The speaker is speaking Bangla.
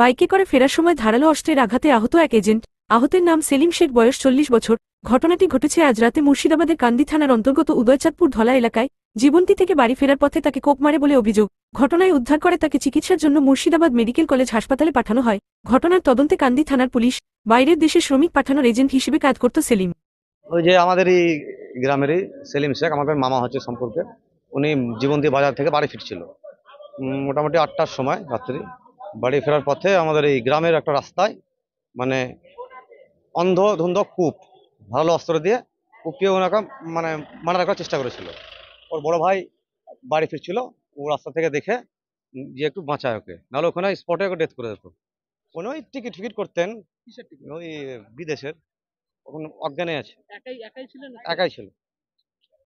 বাইকে করে ফেরার সময় ধারালো অস্ত্রের আঘাতে আহত এক এজেন্ট আহতের নাম সেলিম শেখ বয়স চল্লিশ বছর ঘটনাটি ঘটেছে আজ রাতে মুর্শিদাবাদের কান্দি থানার অন্তর্গত উদয়চাঁদপুর ধলা এলাকায় জীবন্তী থেকে বাড়ি ফেরার পথে তাকে কোপ মারে বলে অভিযোগ ঘটনায় উদ্ধার করে তাকে চিকিৎসার জন্য মুর্শিদাবাদ মেডিকেল কলেজ হাসপাতালে পাঠানো হয় ঘটনার তদন্তে কান্দি থানার পুলিশ বাইরের দেশে শ্রমিক পাঠানোর এজেন্ট হিসেবে কাজ করত সেলিম ওই যে আমাদের এই গ্রামেরই সেলিম শেখ আমাদের মামা হচ্ছে সম্পর্কে উনি জীবন্তী বাজার থেকে বাড়ি ফিরছিল মোটামুটি আটটার সময় রাত্রি বাড়ি ফেরার পথে আমাদের এই গ্রামের একটা রাস্তায় মানে অন্ধ ধুন্ধ কূপ ভালো অস্ত্র দিয়ে কূপকে ওনাকে মানে মারা রাখার চেষ্টা করেছিল ওর বড় ভাই বাড়ি ফিরছিল ও রাস্তা থেকে দেখে যে একটু বাঁচায় ওকে নাহলে ওখানে স্পটে ওকে ডেথ করে দিত উনি ওই টিকিট টিকিট করতেন ওই বিদেশের ওখানে অজ্ঞানে আছে একাই ছিল